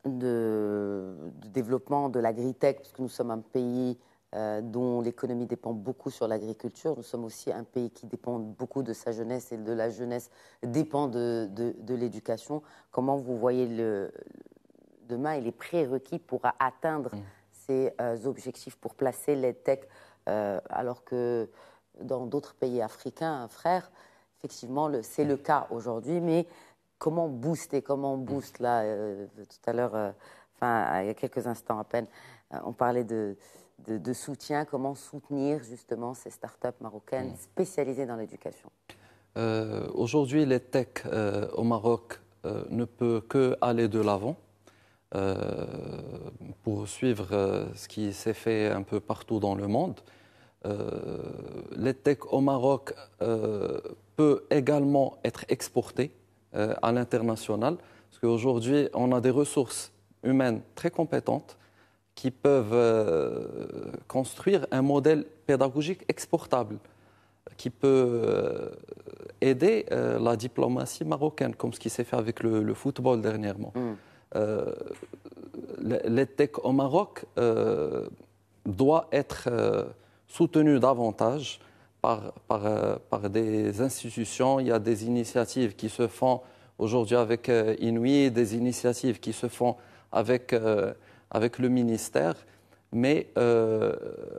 de, développement de l'agritech, parce que nous sommes un pays euh, dont l'économie dépend beaucoup sur l'agriculture. Nous sommes aussi un pays qui dépend beaucoup de sa jeunesse et de la jeunesse dépend de, de, l'éducation. Comment vous voyez le, demain et les prérequis pour atteindre mm. ces euh, objectifs, pour placer les tech, euh, alors que dans d'autres pays africains, hein, frères, effectivement, c'est le cas aujourd'hui, mais comment booster, comment mm. booste là, tout à l'heure, enfin, il y a quelques instants à peine, on parlait de de, soutien, comment soutenir justement ces startups marocaines mm. spécialisées dans l'éducation euh, Aujourd'hui, les techs euh, au Maroc euh, ne peut que aller de l'avant pour suivre ce qui s'est fait un peu partout dans le monde. les tech au Maroc peut également être exporté à l'international, parce qu'aujourd'hui, on a des ressources humaines très compétentes qui peuvent euh, construire un modèle pédagogique exportable euh, qui peut euh, aider la diplomatie marocaine, comme ce qui s'est fait avec le, football dernièrement. Mm. L'ETEC tech au Maroc doit être soutenu davantage par, par, par, des institutions. Il y a des initiatives qui se font aujourd'hui avec Inuit, des initiatives qui se font avec avec le ministère, mais euh,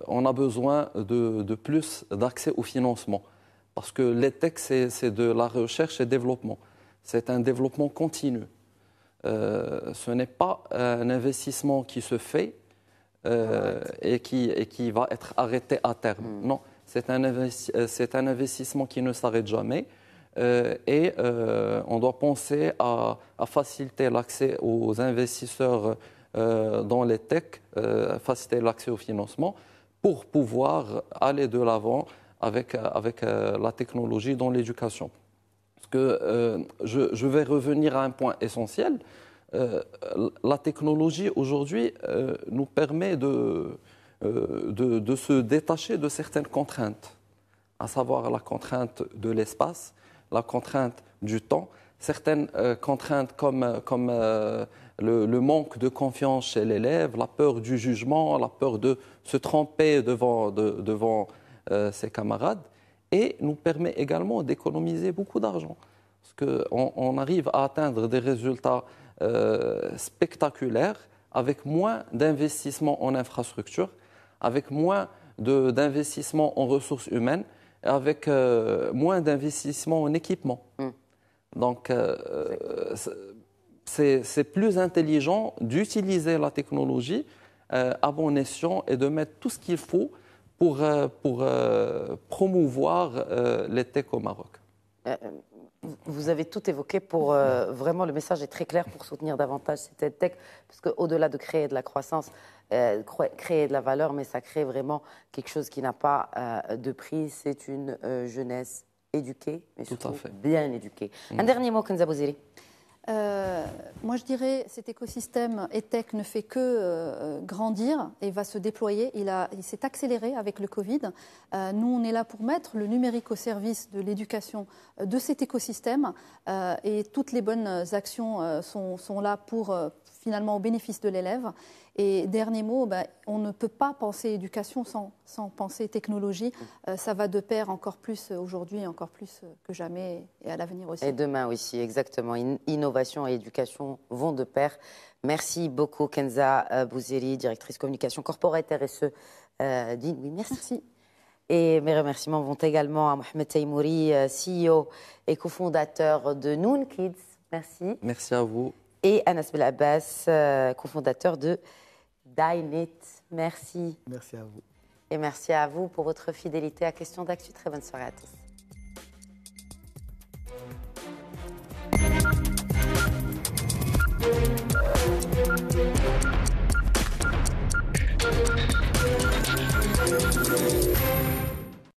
on a besoin de, plus d'accès au financement. Parce que l'ETEC, c'est de la recherche et développement. C'est un développement continu. Euh, ce n'est pas un investissement qui se fait euh, et, qui, et, qui, va être arrêté à terme. Hmm. Non, c'est un, c'est un, investissement qui ne s'arrête jamais. et on doit penser à, à faciliter l'accès aux investisseurs euh, dans les techs, euh, faciliter l'accès au financement pour pouvoir aller de l'avant avec, euh, avec la technologie dans l'éducation. Parce que je, je, vais revenir à un point essentiel. la technologie aujourd'hui nous permet de, de, se détacher de certaines contraintes, à savoir la contrainte de l'espace, la contrainte du temps, certaines contraintes comme, comme le, manque de confiance chez l'élève, la peur du jugement, la peur de se tromper devant, euh, ses camarades, et nous permet également d'économiser beaucoup d'argent. Parce qu'on arrive à atteindre des résultats euh, spectaculaires avec moins d'investissement en infrastructure, avec moins d'investissement en ressources humaines, avec euh, moins d'investissement en équipement. Mmh. Donc, c'est plus intelligent d'utiliser la technologie euh, à bon escient et de mettre tout ce qu'il faut pour, euh, euh, promouvoir les techs au Maroc. Vous avez tout évoqué pour vraiment le message est très clair pour soutenir davantage ces tech, parce qu'au-delà de créer de la croissance, créer de la valeur, mais ça crée vraiment quelque chose qui n'a pas de prix. C'est une jeunesse éduquée, mais surtout bien éduquée. Un mm. dernier mot, Kenza Bouziri. Euh, moi, je dirais cet écosystème tech ne fait que euh, grandir et va se déployer. Il, s'est accéléré avec le Covid. Euh, nous, on est là pour mettre le numérique au service de l'éducation de cet écosystème et toutes les bonnes actions sont, sont là pour, finalement au bénéfice de l'élève. Et dernier mot, ben, on ne peut pas penser éducation sans, penser technologie. Mm. Euh, ça va de pair encore plus aujourd'hui, encore plus que jamais et à l'avenir aussi. Et demain aussi, exactement. innovation et éducation vont de pair. Merci beaucoup Kenza euh, Bouziri, directrice communication corporate RSE euh, Oui, merci. Et mes remerciements vont également à Mohamed Taymouri, CEO et cofondateur de Noon Kids. Merci. Merci à vous et Anas Belabas, euh, cofondateur de Dynet. Merci. Merci à vous. Et merci à vous pour votre fidélité à Question d'Actu. Très bonne soirée à tous.